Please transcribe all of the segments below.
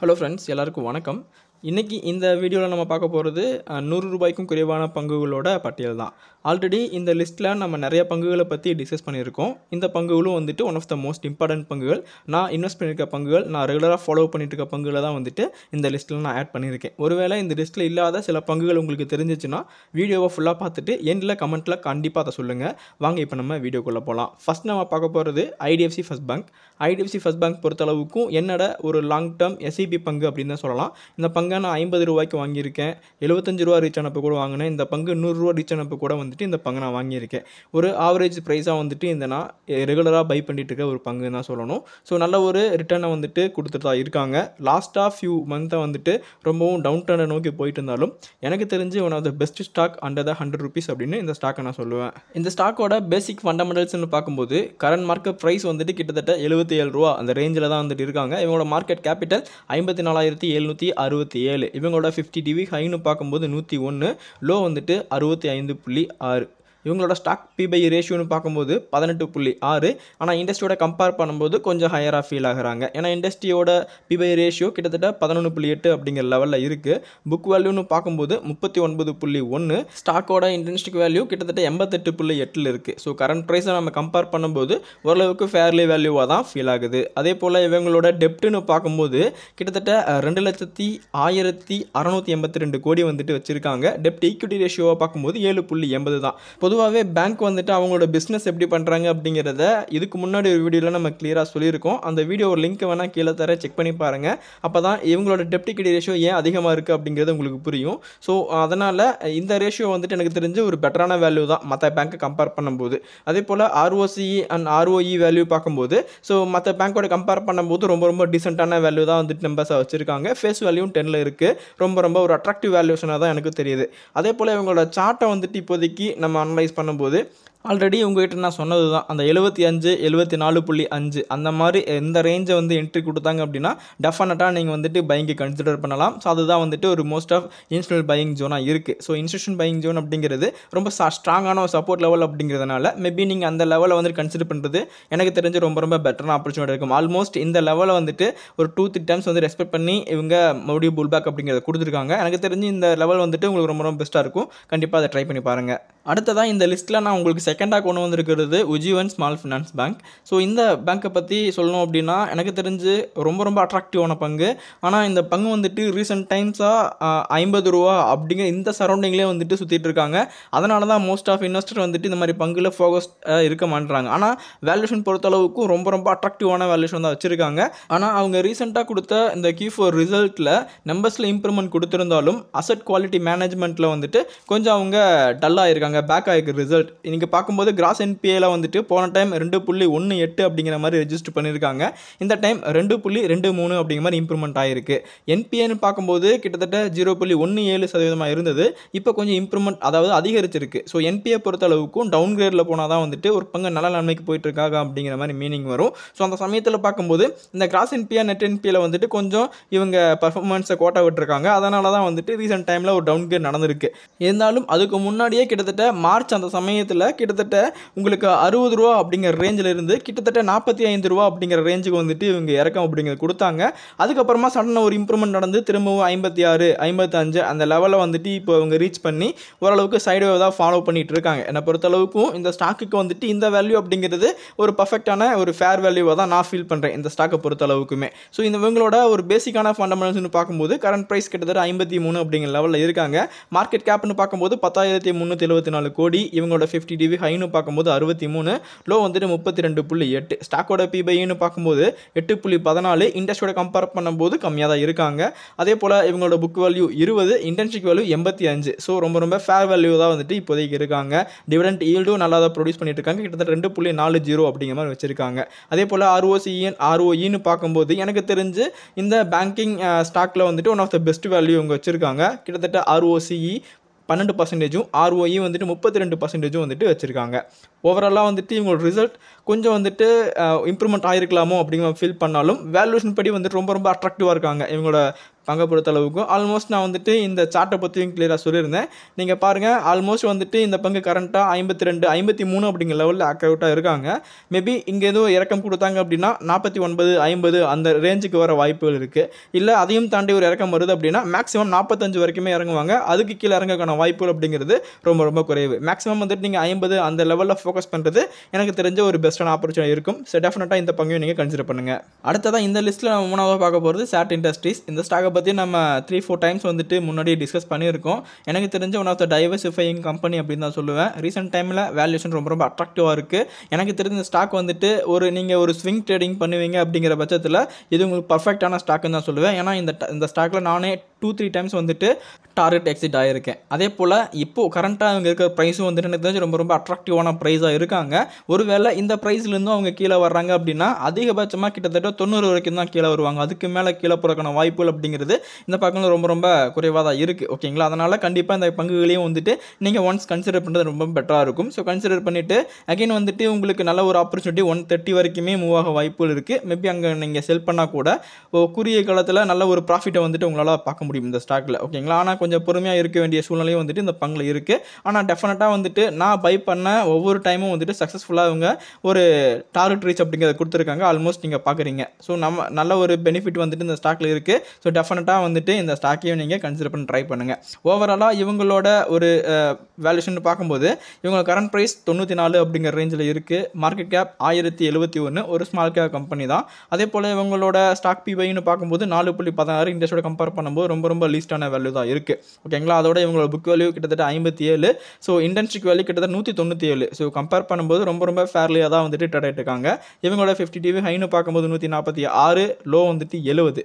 hello friends எல்லாருக்கும் வணக்கம் இன்றைக்கி இந்த வீடியோவில் நம்ம பார்க்க போகிறது நூறு ரூபாய்க்கும் குறைவான பங்குகளோட பட்டியல் தான் ஆல்ரெடி இந்த லிஸ்ட்டில் நம்ம நிறைய பங்குகளை பற்றி டிஸ்கஸ் பண்ணியிருக்கோம் இந்த பங்குகளும் வந்துட்டு one of the most important பங்குகள் நான் இன்வெஸ்ட் பண்ணியிருக்க பங்குகள் நான் ரெகுலராக ஃபாலோ பண்ணிட்டு இருக்க பங்குகளை தான் வந்துட்டு இந்த லிஸ்ட்டில் நான் ஆட் பண்ணியிருக்கேன் ஒருவேளை இந்த லிஸ்ட்டில் இல்லாத சில பங்குகள் உங்களுக்கு தெரிஞ்சிச்சுன்னா வீடியோவை ஃபுல்லாக பார்த்துட்டு எண்டில் கமெண்ட்டில் கண்டிப்பாக அதை சொல்லுங்கள் வாங்க இப்போ நம்ம வீடியோக்குள்ளே போகலாம் ஃபஸ்ட் நம்ம பார்க்க போகிறது IDFC first bank IDFC first bank பொறுத்தளவுக்கும் என்னோட ஒரு லாங் டேர்ம் எஸ்இபி பங்கு அப்படின்னு தான் சொல்லலாம் இந்த பங்கை நான் ஐம்பது ரூபாய்க்கு வாங்கியிருக்கேன் எழுபத்தஞ்சு ரூபா ரீச் ஆனப்போ கூட வாங்கினேன் இந்த பங்கு நூறுரூவா ரீச் அனுப்பு கூட வந்து வந்துட்டு இந்த பங்கு நான் வாங்கியிருக்கேன் ஒரு ஆவரேஜ் ப்ரைஸாக வந்துட்டு இந்த நான் ரெகுலராக பை பண்ணிட்டு இருக்க ஒரு பங்கு தான் சொல்லணும் ஸோ நல்ல ஒரு ரிட்டர்னை வந்துட்டு கொடுத்துட்டு தான் இருக்காங்க லாஸ்ட்டாக ஃபியூ மந்த்தை வந்துட்டு ரொம்பவும் டவுன் டர்னை நோக்கி போயிட்டு இருந்தாலும் எனக்கு தெரிஞ்சு one of the best stock under the hundred rupees அப்படின்னு இந்த ஸ்டாக்கை நான் சொல்லுவேன் இந்த ஸ்டாக்கோட பேசிக் ஃபண்டமெண்டல்ஸ்னு பார்க்கும்போது கரண்ட் மார்க்கெட் ப்ரைஸ் வந்துட்டு கிட்டத்தட்ட எழுபத்தி ஏழு ரூபா அந்த ரேஞ்சில் தான் வந்துட்டு இருக்காங்க இவங்களோட மார்க்கெட் கேபிட்டல் ஐம்பத்தி நாலாயிரத்தி எழுநூற்றி அறுபத்தி ஏழு இவங்களோட ஃபிஃப்டி டிவி ஹைன்னு பார்க்கும்போது நூற்றி ஒன்று லோ வந்துட்டு அறுபத்தி ஐந்து புள்ளி är இவங்களோட ஸ்டாக் பிபை ரேஷியோன்னு பார்க்கும்போது பதினெட்டு புள்ளி ஆறு ஆனால் இண்டஸ்ட்ரியோட கம்பேர் பண்ணும்போது கொஞ்சம் ஹையராக ஃபீல் ஆகிறாங்க ஏன்னா இண்டஸ்ட்ரியோட பிபை ரேஷியோ கிட்டத்தட்ட பதினொன்று புள்ளி எட்டு அப்படிங்கிற லெவலில் இருக்குது புக் வேல்யூன்னு பார்க்கும்போது முப்பத்தி ஒன்பது புள்ளி ஒன்று ஸ்டாக்கோட இன்டென்ஸ்டிக் வேல்யூ கிட்டத்தட்ட எண்பத்தெட்டு புள்ளி எட்டில் இருக்குது ஸோ கரண்ட் ப்ரைஸை நம்ம கம்பேர் பண்ணும்போது ஓரளவுக்கு ஃபேர்லி வேல்யூவாக தான் ஃபீல் ஆகுது அதே போல் இவங்களோட டெப்ட்டுன்னு பார்க்கும்போது கிட்டத்தட்ட ரெண்டு லட்சத்தி ஆயிரத்தி அறநூற்றி எண்பத்தி ரெண்டு கோடி வந்துட்டு வச்சுருக்காங்க டெப்ட் ஈக்விட்டி ரேஷியோவை பார்க்கும்போது ஏழு புள்ளி எண்பது தான் பொதுவாக பொதுவாகவே பேங்க் வந்துட்டு அவங்களோட பிஸ்னஸ் எப்படி பண்ணுறாங்க அப்படிங்கிறத இதுக்கு முன்னாடி ஒரு வீடியோவில் நம்ம கிளியராக சொல்லியிருக்கோம் அந்த வீடியோ ஒரு லிங்க் வேணால் கீழே தர செக் பண்ணி பாருங்கள் அப்போ தான் இவங்களோட டெப்டிக்கிடி ரேஷியோ ஏன் அதிகமாக இருக்குது அப்படிங்கிறது உங்களுக்கு புரியும் ஸோ அதனால் இந்த ரேஷியோ வந்துட்டு எனக்கு தெரிஞ்சு ஒரு பெட்டரான வேல்யூ தான் மற்ற பேங்க்கை கம்பேர் பண்ணும்போது அதே போல் ஆர்ஓசி அண்ட் ஆர்ஓஇ வேல்யூ பார்க்கும்போது ஸோ மற்ற பேங்க்கோட கம்பேர் பண்ணும்போது ரொம்ப ரொம்ப டீசெண்டான வேல்யூ தான் வந்துட்டு நம்பர்ஸாக வச்சுருக்காங்க ஃபேஸ் வேல்யூ டெனில் இருக்குது ரொம்ப ரொம்ப ஒரு அட்ராக்டிவ் வேல்யூஷனாக தான் எனக்கு தெரியுது அதே போல் இவங்களோட சார்ட்டை வந்துட்டு இப்போதைக்கு நம்ம அனலைஸ் அனலைஸ் பண்ணும்போது ஆல்ரெடி உங்ககிட்ட நான் சொன்னது தான் அந்த எழுபத்தி அஞ்சு எழுபத்தி நாலு புள்ளி அஞ்சு அந்த மாதிரி எந்த ரேஞ்சை வந்து என்ட்ரி கொடுத்தாங்க அப்படின்னா டெஃபினட்டாக நீங்கள் வந்துட்டு பைங்கு கன்சிடர் பண்ணலாம் ஸோ அதுதான் வந்துட்டு ஒரு மோஸ்ட் ஆஃப் இன்ஸ்டியூஷனல் பையிங் ஜோனாக இருக்குது ஸோ இன்ஸ்டியூஷன் பையிங் ஜோன் அப்படிங்கிறது ரொம்ப ஸ்ட்ராங்கான ஒரு சப்போர்ட் லெவல் அப்படிங்கிறதுனால மேபி நீங்கள் அந்த லெவலை வந்துட்டு கன்சிடர் பண்ணுறது எனக்கு தெரிஞ்சு ரொம்ப ரொம்ப பெட்டரான ஆப்பர்ச்சுனிட்டி இருக்கும் ஆல்மோஸ்ட் இந்த லெவலை வந்துட்டு ஒரு டூ த்ரீ டைம்ஸ் வந்து ரெஸ்பெக்ட் பண்ணி இவங்க மறுபடியும் புல் பேக் அப்படிங்கிறத கொடுத்துருக்காங்க எனக்கு தெரிஞ்சு இந்த லெவல் வந்துட்டு உங்களுக்கு ரொம்ப ரொம்ப பெஸ்ட்டாக இருக்கும் கண்டிப்பாக அதை ட்ரை பண்ணி பாருங்கள் அடுத்ததாக இந்த லிஸ்ட்டில் நான் உங்களுக்கு செகண்டாக கொண்டு வந்திருக்கிறது Ujjivan small finance bank so இந்த பேங்க்கை பற்றி சொல்லணும் அப்படின்னா எனக்கு தெரிஞ்சு ரொம்ப ரொம்ப அட்ராக்டிவான பங்கு ஆனால் இந்த பங்கு வந்துட்டு ரீசெண்ட் டைம்ஸாக ஐம்பது ரூபா அப்படிங்கிற இந்த சரௌண்டிங்லேயே வந்துட்டு சுற்றிட்டு இருக்காங்க அதனால தான் மோஸ்ட் ஆஃப் இன்வெஸ்டர் வந்துட்டு இந்த மாதிரி பங்கில் ஃபோகஸ் இருக்க மாட்டுறாங்க ஆனால் வேல்யூஷன் பொறுத்தளவுக்கும் ரொம்ப ரொம்ப அட்ராக்டிவான வேல்யூஷன் தான் வச்சுருக்காங்க ஆனால் அவங்க ரீசெண்டாக கொடுத்த இந்த கியூ ஃபோர் ரிசல்ட்டில் நம்பர்ஸில் இம்ப்ரூவ்மெண்ட் கொடுத்துருந்தாலும் அசட் குவாலிட்டி மேனேஜ்மெண்ட்டில் வந்துட்டு கொஞ்சம் அவங்க டல்லாக இருக்காங்க இருக்காங்க பேக் ஆகிருக்கு ரிசல்ட் நீங்கள் பார்க்கும்போது கிராஸ் என்பிஏல வந்துட்டு போன டைம் ரெண்டு புள்ளி ஒன்று எட்டு அப்படிங்கிற மாதிரி ரெஜிஸ்டர் பண்ணியிருக்காங்க இந்த டைம் ரெண்டு புள்ளி ரெண்டு மூணு அப்படிங்கிற மாதிரி இம்ப்ரூவ்மெண்ட் ஆகிருக்கு என்பிஏன்னு பார்க்கும்போது கிட்டத்தட்ட ஜீரோ புள்ளி ஒன்று ஏழு சதவீதமாக இருந்தது இப்போ கொஞ்சம் இம்ப்ரூவ்மெண்ட் அதாவது அதிகரிச்சிருக்கு ஸோ என்பிஏ அளவுக்கும் டவுன் கிரேடில் போனால் தான் வந்துட்டு ஒரு பங்கு நல்ல நன்மைக்கு போயிட்டுருக்காங்க அப்படிங்கிற மாதிரி மீனிங் வரும் ஸோ அந்த சமயத்தில் பார்க்கும்போது இந்த கிராஸ் என்பிஏ நெட் என்பியில் வந்துட்டு கொஞ்சம் இவங்க பர்ஃபார்மன்ஸை கோட்டை விட்டுருக்காங்க அதனால தான் வந்துட்டு ரீசெண்ட் டைமில் ஒரு டவுன் கிரேட் நடந்திருக்கு இருந்தாலும் அதுக்கு முன்னாடியே கிட்டத்தட்ட மார்ச் அந்த சமயத்தில் கிட்டத்தட்ட உங்களுக்கு அறுபது ரூபா அப்படிங்கிற ரேஞ்சில் இருந்து கிட்டத்தட்ட நாற்பத்தி ஐந்து ரூபா அப்படிங்கிற ரேஞ்சுக்கு வந்துட்டு இவங்க இறக்கம் அப்படிங்கிறது கொடுத்தாங்க அதுக்கப்புறமா சடனாக ஒரு இம்ப்ரூவ்மெண்ட் நடந்து திரும்பவும் ஐம்பத்தி ஆறு ஐம்பத்தஞ்சு அந்த லெவலில் வந்துட்டு இப்போ அவங்க ரீச் பண்ணி ஓரளவுக்கு சைடு தான் ஃபாலோ பண்ணிகிட்டு இருக்காங்க என்னை பொறுத்தளவுக்கும் இந்த ஸ்டாக்குக்கு வந்துட்டு இந்த வேல்யூ அப்படிங்கிறது ஒரு பர்ஃபெக்டான ஒரு ஃபேர் வேல்யூவாக தான் நான் ஃபீல் பண்ணுறேன் இந்த ஸ்டாக்கை பொறுத்தளவுக்குமே ஸோ இந்த இவங்களோட ஒரு பேசிக்கான ஃபண்டமெண்டல்ஸ்னு பார்க்கும்போது கரண்ட் ப்ரைஸ் கிட்டத்தட்ட ஐம்பத்தி மூணு அப்படிங்கிற லெவலில் இருக்காங்க மார்க்கெட் கேப்னு பார்க்கும்போது பத்தாயிரத்தி முந்நூற்றி எழுபத்தி நாலு கோடி இவங்களோட ஃபிஃப்டி டிவி ஹைன்னு பார்க்கும்போது அறுபத்தி மூணு லோ வந்துட்டு முப்பத்தி ரெண்டு புள்ளி எட்டு ஸ்டாக்கோட பிபைன்னு பார்க்கும்போது எட்டு புள்ளி பதினாலு இண்டஸ்ட்ரியோட கம்பேர் பண்ணும்போது கம்மியாக தான் இருக்காங்க அதே போல் இவங்களோட புக் வேல்யூ இருபது இன்டர்ன்ஷிப் வேல்யூ எண்பத்தி அஞ்சு ஸோ ரொம்ப ரொம்ப ஃபேர் வேல்யூ தான் வந்துட்டு இப்போதைக்கு இருக்காங்க டிவிடெண்ட் ஈல்டும் நல்லா தான் ப்ரொடியூஸ் பண்ணிட்டு இருக்காங்க கிட்டத்தட்ட ரெண்டு புள்ளி நாலு ஜீரோ அப்படிங்கிற மாதிரி வச்சிருக்காங்க அதே போல் ஆர்ஓசிஎன் e ஆர்ஓஇன்னு பார்க்கும்போது எனக்கு தெரிஞ்சு இந்த பேங்கிங் ஸ்டாக்கில் வந்துட்டு one of the best value இவங்க வச்சிருக்காங்க கிட்டத்தட்ட ஆர்ஓசிஇ பன்னெண்டு பர்சன்டேஜும் ஆர்ஓஇ e வந்துட்டு முப்பத்தி ரெண்டு பர்சன்டேஜும் வந்துட்டு வச்சுருக்காங்க ஓவராலாக வந்துட்டு இவங்களோட ரிசல்ட் கொஞ்சம் வந்துட்டு இம்ப்ரூவ்மெண்ட் ஆகிருக்கலாமோ அப்படிங்கிற ஃபீல் பண்ணாலும் வேல்யூஷன் படி வந்துட்டு ரொம்ப ரொம்ப அட்ராக்டிவாக இருக்காங்க இவங்களோட பங்கை பொறுத்த அளவுக்கு ஆல்மோஸ்ட் நான் வந்துட்டு இந்த சார்ட்டை பற்றியும் கிளியராக சொல்லியிருந்தேன் நீங்கள் பாருங்கள் ஆல்மோஸ்ட் வந்துட்டு இந்த பங்கு கரண்ட்டாக ஐம்பத்தி ரெண்டு ஐம்பத்தி மூணு அப்படிங்கிற லெவலில் அக்கவுட்டாக இருக்காங்க மேபி இங்கே எதுவும் இறக்கம் கொடுத்தாங்க அப்படின்னா நாற்பத்தி ஒன்பது ஐம்பது அந்த ரேஞ்சுக்கு வர வாய்ப்புகள் இருக்குது இல்லை அதையும் தாண்டி ஒரு இறக்கம் வருது அப்படின்னா மேக்ஸிமம் நாற்பத்தஞ்சு வரைக்குமே இறங்குவாங்க அதுக்கு கீழே இறங்கக்கான வாய்ப்புகள் அப்படிங்கிறது ரொம்ப ரொம்ப குறைவு மேக்ஸிமம் வந்துட்டு நீங்கள் ஐம்பது அந்த லெவலில் ஃபோக்கஸ் பண்ணுறது எனக்கு தெரிஞ்ச ஒரு பெஸ்ட் பெஸ்ட்டான ஆப்பர்ச்சுனிட்டி இருக்கும் ஸோ டெஃபினட்டாக இந்த பங்கையும் நீங்கள் கன்சிடர் பண்ணுங்கள் அடுத்ததான் இந்த லிஸ்ட்டில் நம்ம மூணாவது பார்க்க போகிறது சாட் இண்டஸ்ட்ரீஸ் இந்த ஸ்டாக்கை பற்றி நம்ம த்ரீ ஃபோர் டைம்ஸ் வந்துட்டு முன்னாடி டிஸ்கஸ் பண்ணியிருக்கோம் எனக்கு தெரிஞ்ச one of the diversifying company அப்படின்னு தான் சொல்லுவேன் ரீசெண்ட் டைமில் வேல்யூஷன் ரொம்ப ரொம்ப அட்ராக்டிவாக இருக்குது எனக்கு தெரிஞ்ச ஸ்டாக் வந்துட்டு ஒரு நீங்கள் ஒரு ஸ்விங் ட்ரேடிங் பண்ணுவீங்க அப்படிங்கிற பட்சத்தில் இது உங்களுக்கு பர்ஃபெக்டான ஸ்டாக்குன்னு தான் சொல்லுவேன் ஏன்னா இந்த இந்த ஸ்டாக்கில் நானே டூ த்ரீ டைம்ஸ் வந்துட்டு டார்கெட் எக்ஸிட் ஆகியிருக்கேன் அதே போல் இப்போது கரண்ட்டாக அவங்க இருக்கிற ப்ரைஸும் வந்துட்டு எனக்கு தெரிஞ்சு ரொம்ப ரொம்ப அட்ராக்டிவான ப்ரைஸாக இருக்காங்க ஒருவேளை இந்த ப்ரைஸ்லேருந்தும் அவங்க கீழே வர்றாங்க அப்படின்னா அதிகபட்சமாக கிட்டத்தட்ட தொண்ணூறு வரைக்கும் தான் கீழே வருவாங்க அதுக்கு மேலே கீழே போகிறக்கான வாய்ப்புகள் அப்படிங்கிறது இந்த பக்கம் ரொம்ப ரொம்ப குறைவாக தான் இருக்குது ஓகேங்களா அதனால் கண்டிப்பாக இந்த பங்குகளையும் வந்துட்டு நீங்கள் ஒன்ஸ் கன்சிடர் பண்ணுறது ரொம்ப பெட்டராக இருக்கும் ஸோ கன்சிடர் பண்ணிவிட்டு அகைன் வந்துட்டு உங்களுக்கு நல்ல ஒரு ஆப்பர்ச்சுனிட்டி ஒன் தேர்ட்டி வரைக்குமே மூவ் ஆக வாய்ப்புகள் இருக்குது மேபி அங்கே நீங்கள் செல் பண்ணால் கூட குறுகிய காலத்தில் நல்ல ஒரு ப்ராஃபிட்டை வந்துட்டு உங்களால் பார்க்க முடியும் இந்த ஸ்டாக்கில் ஓகேங்களா ஆனால் கொஞ்சம் பொறுமையாக இருக்க வேண்டிய சூழ்நிலையும் வந்துட்டு இந்த பங்கில் இருக்குது ஆனால் டெஃபினட்டாக வந்துட்டு நான் பை பண்ண ஒவ்வொரு டைமும் வந்துட்டு சக்ஸஸ்ஃபுல்லாக அவங்க ஒரு டார்கெட் ரீச் அப்படிங்கிறத கொடுத்துருக்காங்க ஆல்மோஸ்ட் நீங்கள் பார்க்குறீங்க ஸோ நம்ம நல்ல ஒரு பெனிஃபிட் வந்துட்டு இந்த ஸ்டாக்கில் இருக்குது ஸோ டெஃபினட்டாக வந்துட்டு இந்த ஸ்டாக்கையும் நீங்கள் கன்சிடர் பண்ணி ட்ரை பண்ணுங்கள் ஓவராலாக இவங்களோட ஒரு வேல்யூஷன் பார்க்கும்போது இவங்க கரண்ட் ப்ரைஸ் தொண்ணூற்றி நாலு அப்படிங்கிற ரேஞ்சில் இருக்குது மார்க்கெட் கேப் ஆயிரத்தி எழுபத்தி ஒன்று ஒரு ஸ்மால் கேப் கம்பெனி தான் அதே போல் இவங்களோட ஸ்டாக் பிவைன்னு பார்க்கும்போது நாலு புள்ளி பதினாறு இண்டஸ்ட்ரியோட கம்பேர் பண்ணும்போது ரொம்ப ரொம்ப லீஸ்டான வேல்யூ தான் இருக்குது ஓகேங்களா அதோட இவங்களோட புக் வேல்யூ கிட்டத்தட்ட ஐம்பத்தி ஏழு ஸோ இன்டர்ன்ஷிப் வேல்யூ கிட்டத்தட்ட நூற்றி தொண்ணூற்றி ஏழு ஸோ கம்பேர் பண்ணும்போது ரொம்ப ரொம்ப ஃபேர்லியாக தான் வந்துட்டு ட்ரேட் இருக்காங்க இவங்களோட ஃபிஃப்டி டிவி ஹைன்னு பார்க்கும்போது நூற்றி நாற்பத்தி ஆறு லோ வந்துட்டு எழுபது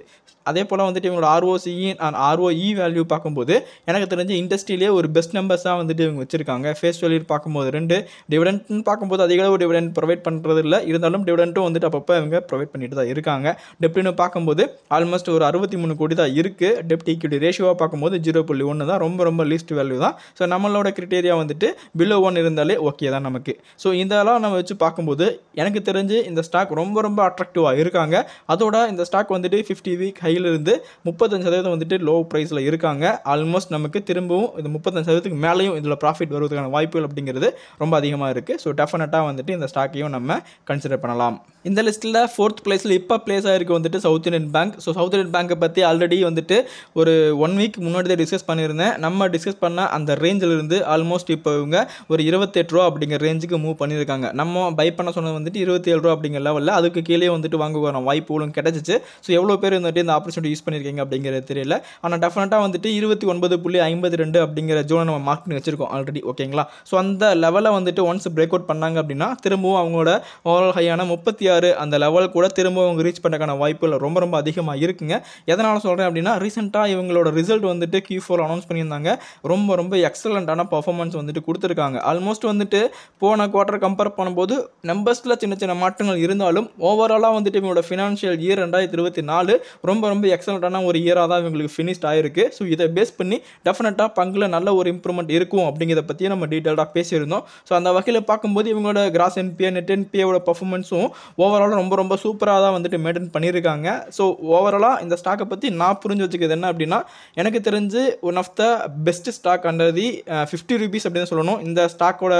அதே போல் வந்துட்டு இவங்களோட ஆர்ஓசி அண்ட் ஆர்ஓஇ வேல்யூ பார்க்கும்போது எனக்கு தெரிஞ்சு இண்டஸ்ட்ரியிலே ஒரு பெஸ்ட் நம்பர்ஸாக வந்துட்டு இவங்க வச்சிருக்காங்க ஃபேஸ் வேல்யூ பார்க்கும்போது ரெண்டு டிவிடெண்ட்னு பார்க்கும்போது அதிக அளவு டிவிடெண்ட் ப்ரொவைட் பண்ணுறது இல்லை இருந்தாலும் டிவிடெண்ட்டும் வந்துட்டு அப்பப்போ இவங்க ப்ரொவைட் பண்ணிட்டு தான் இருக்காங்க டெப்டின்னு பார்க்கும்போது ஆல்மோஸ்ட் ஒரு அறுபத்தி மூணு கோடி தான் இருக்குது டெப்ட் ஈக்விட்டி ரேஷியோவாக பார்க்கும்போது ஜீரோ புள்ளி ஒன்று தான் ரொம்ப ரொம்ப லீஸ்ட் வேல்யூ தான் ஸோ நம்மளோட கிரிட்டேரியா வந்துட்டு பிலோ ஒன் இருந்தாலே ஓகே தான் நமக்கு ஸோ இதெல்லாம் நம்ம வச்சு பார்க்கும்போது எனக்கு தெரிஞ்சு இந்த ஸ்டாக் ரொம்ப ரொம்ப அட்ராக்டிவாக இருக்காங்க அதோட இந்த ஸ்டாக் வந்துட்டு ஃபிஃப்டி வீக் ஹை கையிலிருந்து முப்பத்தஞ்சு சதவீதம் வந்துட்டு லோ ப்ரைஸில் இருக்காங்க ஆல்மோஸ்ட் நமக்கு திரும்பவும் இது முப்பத்தஞ்சு சதவீதத்துக்கு மேலேயும் இதில் ப்ராஃபிட் வருவதற்கான வாய்ப்புகள் அப்படிங்கிறது ரொம்ப அதிகமாக இருக்குது ஸோ டெஃபினட்டாக வந்துட்டு இந்த ஸ்டாக்கையும் நம்ம கன்சிடர் பண்ணலாம் இந்த லிஸ்ட்டில் ஃபோர்த் பிளேஸில் இப்போ பிளேஸ் ஆகிருக்கு வந்துட்டு South Indian bank so South Indian பேங்க்கை பற்றி ஆல்ரெடி வந்துட்டு ஒரு ஒன் வீக் முன்னாடி தான் டிஸ்கஸ் பண்ணியிருந்தேன் நம்ம டிஸ்கஸ் பண்ண அந்த ரேஞ்சிலிருந்து ஆல்மோஸ்ட் இப்போ இவங்க ஒரு இருபத்தெட்டு ரூபா அப்படிங்கிற ரேஞ்சுக்கு மூவ் பண்ணியிருக்காங்க நம்ம பை பண்ண சொன்னது வந்துட்டு இருபத்தி ஏழு ரூபா அப்படிங்கிற லெவலில் அதுக்கு கீழே வந்துட்டு வாங்குவோம் வாய்ப்புகளும் கிடச்சிச்சு ஸோ எவ்வளோ பேர் வந்துட்டு இந்த ஆப்பர்ச்சுனிட்டி யூஸ் பண்ணியிருக்கீங்க அப்படிங்கிறது தெரியல ஆனால் டெஃபினட்டாக வந்துட்டு இருபத்தி ஒன்பது புள்ளி ஐம்பது ரெண்டு அப்படிங்கிற ஜோனை நம்ம மார்க் பண்ணி வச்சிருக்கோம் ஆல்ரெடி ஓகேங்களா ஸோ அந்த லெவலை வந்துட்டு ஒன்ஸ் பிரேக் அவுட் பண்ணாங்க அப்படின்னா திரும்பவும் அவங்களோட ஓவரால் ஹையான முப்பத்தி ஆறு அந்த லெவல் கூட திரும்பவும் அவங்க ரீச் பண்ணுறதுக்கான வாய்ப்புகள் ரொம்ப ரொம்ப அதிகமாக இருக்குங்க எதனால் சொல்கிறேன் அப்படின்னா ரீசெண்டாக இவங்களோட ரிசல்ட் வந்துட்டு கியூ ஃபோர் அனௌன்ஸ் பண்ணியிருந்தாங்க ரொம்ப ரொம்ப எக்ஸலண்டான பர்ஃபார்மன்ஸ் வந்துட்டு கொடுத்துருக்காங்க ஆல்மோஸ்ட் வந்துட்டு போன குவார்டர் கம்பேர் பண்ணும்போது நம்பர்ஸில் சின்ன சின்ன மாற்றங்கள் இருந்தாலும் ஓவராலாக வந்துட்டு இவங்களோட ஃபினான்ஷியல் இயர் ரெண்டாயிரத்தி இருபத்தி நாலு ரொம்ப ரொம்ப எக்ஸலண்ட்டான ஒரு இயராக தான் இவங்களுக்கு ஃபினிஷ்ட் ஆயிருக்கு ஸோ இதை பேஸ் பண்ணி டெஃபினட்டாக பங்கில் நல்ல ஒரு இம்ப்ரூவ்மெண்ட் இருக்கும் அப்படிங்கிறத பற்றி நம்ம டீட்டெயிலாக பேசியிருந்தோம் ஸோ அந்த வகையில் பார்க்கும்போது இவங்களோட கிராஸ் என்பிஏ நெட் என்பிஏவோட பர்ஃபார்மன்ஸும் ஓவராலாக ரொம்ப ரொம்ப சூப்பராக தான் வந்துட்டு மெயின்டைன் பண்ணியிருக்காங்க ஸோ ஓவராலாக இந்த ஸ்டாக்கை பற்றி நான் புரிஞ்சு வச்சுக்கிறது என்ன அப்படின்னா எனக்கு தெரிஞ்சு one of the best stock under the fifty rupees அப்படின்னு சொல்லணும் இந்த ஸ்டாக்கோட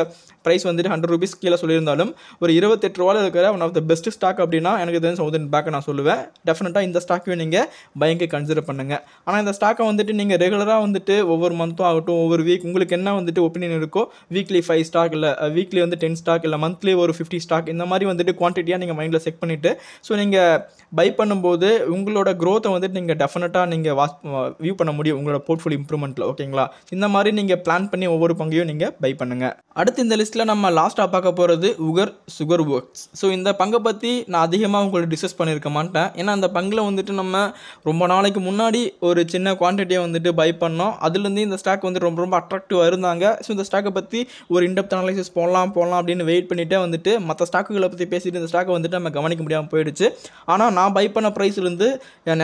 ப்ரைஸ் வந்துட்டு ஹண்ட்ரட் ருபீஸ் கீழே சொல்லியிருந்தாலும் ஒரு இருபத்தெட்டு ரூபாவில் இருக்கிற one of the best stock அப்படின்னா எனக்கு தெரிஞ்ச சவுதன் பேக்கை நான் சொல்லுவேன் டெஃபினட்டாக இந்த ஸ்டாக்கையும் நீங்கள் பயங்கர கன்சிடர் பண்ணுங்கள் ஆனால் இந்த ஸ்டாக்கை வந்துட்டு நீங்கள் ரெகுலராக வந்துட்டு ஒவ்வொரு மந்த்தும் ஆகட்டும் ஒவ்வொரு வீக் உங்களுக்கு என்ன வந்துட்டு ஒப்பீனியன் இருக்கோ வீக்லி ஃபைவ் ஸ்டாக் இல்லை வீக்லி வந்து டென் ஸ்டாக் இல்லை மந்த்லி ஒரு ஃபிஃப்டி ஸ்டாக் இந்த மாதிரி வந்துட்டு குவான்டிட்டியாக நீங்கள் மைண்டில் செக் பண்ணிவிட்டு ஸோ நீங்கள் பை பண்ணும்போது உங்களோட க்ரோத்தை வந்துட்டு நீங்கள் டெஃபினட்டாக நீங்கள் வாஸ் வியூ பண்ண முடியும் உங்களோட போர்ட்ஃபோலியோ இம்ப்ரூவ்மெண்ட்டில் ஓகேங்களா இந்த மாதிரி நீங்கள் பிளான் பண்ணி ஒவ்வொரு பங்கையும் நீங்கள் பை பண்ணுங்கள் அடுத்து இந்த லிஸ்ட் லிஸ்ட்டில் நம்ம லாஸ்ட்டாக பார்க்க போகிறது உகர் சுகர் ஒர்க்ஸ் ஸோ இந்த பங்கை பற்றி நான் அதிகமாக உங்களுக்கு டிஸ்கஸ் பண்ணியிருக்க மாட்டேன் ஏன்னா அந்த பங்கில் வந்துட்டு நம்ம ரொம்ப நாளைக்கு முன்னாடி ஒரு சின்ன குவான்டிட்டியை வந்துட்டு பை பண்ணோம் அதுலேருந்து இந்த ஸ்டாக் வந்து ரொம்ப ரொம்ப அட்ராக்டிவாக இருந்தாங்க ஸோ இந்த ஸ்டாக்கை பற்றி ஒரு இன்டெப்த் அனாலிசிஸ் போடலாம் போடலாம் அப்படின்னு வெயிட் பண்ணிவிட்டே வந்துட்டு மற்ற ஸ்டாக்குகளை பற்றி பேசிட்டு இந்த ஸ்டாக்கை வந்துட்டு நம்ம கவனிக்க முடியாமல் போயிடுச்சு ஆனால் நான் பை பண்ண ப்ரைஸ்லேருந்து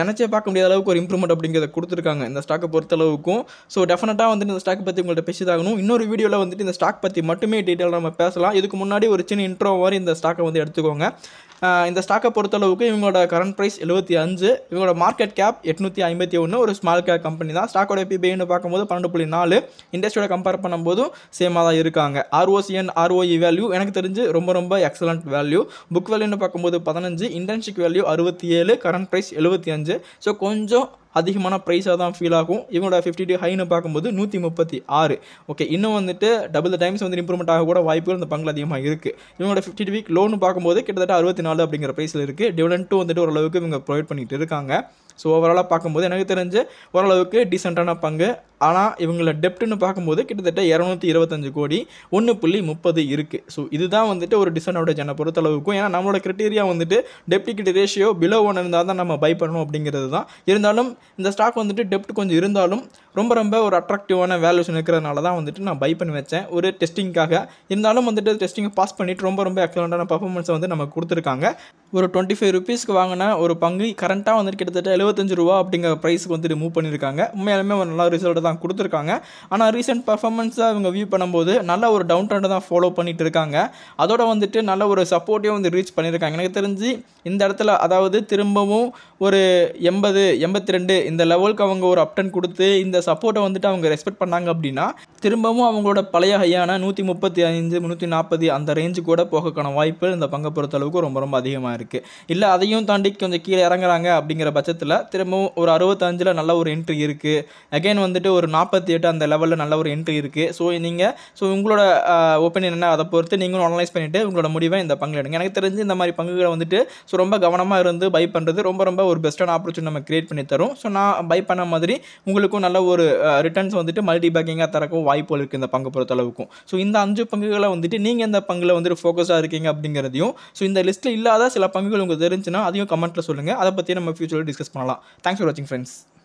நினச்சே பார்க்க முடியாத அளவுக்கு ஒரு இம்ப்ரூவ்மெண்ட் அப்படிங்கிறத கொடுத்துருக்காங்க இந்த ஸ்டாக்கை பொறுத்தளவுக்கும் ஸோ டெஃபினட்டாக வந்துட்டு இந்த ஸ்டாக் பற்றி உங்கள்கிட்ட பேசிதாகணும் இன்னொரு வீடியோவில் வந்துட்டு இந்த ஸ்டாக் பற்றி மட்டுமே டீட்டெயிலாக நம்ம பேசலாம் இதுக்கு முன்னாடி ஒரு சின்ன இன்ட்ரோ வரை இந்த ஸ்டாக்கை வந்து எடுத்துக்கோங்க இந்த ஸ்டாக்கை பொறுத்தளவுக்கு இவங்களோட கரண்ட் ப்ரைஸ் எழுபத்தி அஞ்சு இவங்களோட மார்க்கெட் கேப் எட்நூற்றி ஐம்பத்தி ஒன்று ஒரு ஸ்மால் கேப் கம்பெனி தான் ஸ்டாக்கோட பிபிஐன்னு பார்க்கும்போது பன்னெண்டு புள்ளி நாலு இண்டஸ்ட்ரியோட கம்பேர் பண்ணும்போதும் சேமாக தான் இருக்காங்க ஆர்ஓசிஎன் ஆர்ஓஇ வேல்யூ எனக்கு தெரிஞ்சு ரொம்ப ரொம்ப எக்ஸலண்ட் வேல்யூ புக் வேல்யூன்னு பார்க்கும்போது பதினஞ்சு இன்டர்ன்ஷிப் வேல்யூ அறுபத்தி ஏழு கரண்ட் ப்ரைஸ் எழுபத்தி அஞ்சு ஸோ கொஞ்சம் அதிகமான ப்ரைஸாக தான் ஃபீல் ஆகும் இவங்களோட ஃபிஃப்டி டூ ஹைன்னு பார்க்கும்போது நூற்றி முப்பத்தி ஆறு ஓகே இன்னும் வந்துட்டு டபுள் டைம்ஸ் வந்து இம்ப்ரூவ்மெண்ட் ஆக கூட வாய்ப்புகள் இந்த பங்கில் அதிகமாக இருக்குது இவங்களோட ஃபிஃப்டி டூ வீக் லோன் பார்க்கும்போது கிட்டத்தட்ட அறுபத்தி நாலு அப்படிங்கிற ப்ரைஸில் இருக்குது டிவிடெண்ட் வந்துட்டு ஓரளவுக்கு இவங்க ப்ரொவைட் பண்ணிகிட்டு இருக்காங்க ஸோ ஓவராலாக பார்க்கும்போது எனக்கு தெரிஞ்சு ஓரளவுக்கு டீசெண்டான பங்கு ஆனால் இவங்களை டெப்ட்னு பார்க்கும்போது கிட்டத்தட்ட இரநூத்தி இருபத்தஞ்சு கோடி ஒன்று புள்ளி முப்பது இருக்குது ஸோ இதுதான் வந்துட்டு ஒரு டிஸ்அட்வான்டேஜ் என்னை பொறுத்தளவுக்கும் ஏன்னா நம்மளோட கிரிட்டீரியா வந்துட்டு டெப்டிக்கிட்ட ரேஷியோ பிலோ ஒன்று இருந்தால் தான் நம்ம பை பண்ணணும் அப்படிங்கிறது தான் இருந்தாலும் இந்த ஸ்டாக் வந்துட்டு டெப்ட் கொஞ்சம் இருந்தாலும் ரொம்ப ரொம்ப ஒரு அட்ராக்டிவான வேல்யூஷன் இருக்கிறதுனால தான் வந்துட்டு நான் பை பண்ணி வச்சேன் ஒரு டெஸ்டிங்காக இருந்தாலும் வந்துட்டு டெஸ்டிங்கை பாஸ் பண்ணிவிட்டு ரொம்ப ரொம்ப எக்ஸலண்ட்டான பர்ஃபார்மன்ஸை வந்து நமக்கு கொடுத்துருக்காங்க ஒரு டுவெண்ட்டி ஃபைவ் ருபீஸ்க்கு வாங்கின ஒரு பங்கு கரண்ட்டாக வந்துட்டு கிட்டத்தட்ட எழுபத்தஞ்சு ரூபா அப்படிங்கிற ப்ரைஸுக்கு வந்துட்டு மூவ் பண்ணியிருக்காங்க உண்மையாலுமே ஒரு நல்ல ரிசல்ட் தான் கொடுத்துருக்காங்க ஆனால் ரீசெண்ட் பர்ஃபார்மன்ஸாக அவங்க வியூ பண்ணும்போது நல்ல ஒரு டவுன் ட்ரெண்டை தான் ஃபாலோ பண்ணிட்டு இருக்காங்க அதோட வந்துட்டு நல்ல ஒரு சப்போர்ட்டையும் வந்து ரீச் பண்ணியிருக்காங்க எனக்கு தெரிஞ்சு இந்த இடத்துல அதாவது திரும்பவும் ஒரு எண்பது எண்பத்தி ரெண்டு இந்த லெவலுக்கு அவங்க ஒரு அப்டன் கொடுத்து இந்த சப்போர்ட்டை வந்துட்டு அவங்க ரெஸ்பெக்ட் பண்ணாங்க அப்படின்னா திரும்பவும் அவங்களோட பழைய ஹையான நூற்றி முப்பத்தி ஐந்து முந்நூற்றி நாற்பது அந்த ரேஞ்சு கூட போகக்கான வாய்ப்பு இந்த பங்கை பொறுத்தளவுக்கு ரொம்ப ரொம்ப அதிகமாக இருக்குது இல்லை அதையும் தாண்டி கொஞ்சம் கீழே இறங்குறாங்க அப்படிங்கிற பட்சத்தில் திரும்பவும் ஒரு அறுபத்தஞ்சில் நல்ல ஒரு என்ட்ரி இருக்குது அகைன் வந்துட்டு ஒரு நாற்பத்தி எட்டு அந்த லெவலில் நல்ல ஒரு என்ட்ரி இருக்குது ஸோ நீங்கள் ஸோ உங்களோட ஒப்பீனியன் என்ன அதை பொறுத்து நீங்களும் அனலைஸ் பண்ணிவிட்டு உங்களோட முடிவை இந்த பங்கு எடுங்க எனக்கு தெரிஞ்சு இந்த மாதிரி பங்குகளை வந்துட்டு ஸோ ரொம்ப கவனமாக இருந்து பை பண்ணுறது ரொம்ப ரொம்ப ஒரு பெஸ்ட்டான ஆப்பர்ச்சுனிட்டி நம்ம க்ரியேட் பண்ணி தரும் ஸோ நான் பை பண்ண மாதிரி உங்களுக்கும் நல்ல ஒரு ரிட்டர்ன்ஸ் வந்துட்டு மல்டி பேக்கிங்காக திறக்கவும் வாய்ப்பு இருக்குது இந்த பங்கு பொறுத்தளவுக்கும் ஸோ இந்த அஞ்சு பங்குகளை வந்துட்டு நீங்கள் எந்த பங்கில் வந்துட்டு ஃபோக்கஸாக இருக்கீங்க அப்படிங்கிறதையும் ஸோ இந்த லிஸ்ட்டில் இல்லாத சில பங்குகள் உங்களுக்கு தெரிஞ்சுன்னா அதையும் கமெண்ட்டில் சொல்லுங்கள் அதை பற்றி நம்ம ஃபியூச்சரில் டிஸ்கஸ் பண்ணலாம் தேங்க்ஸ் ஃபார் வாட்சிங் ஃப்ரெண்ட்ஸ்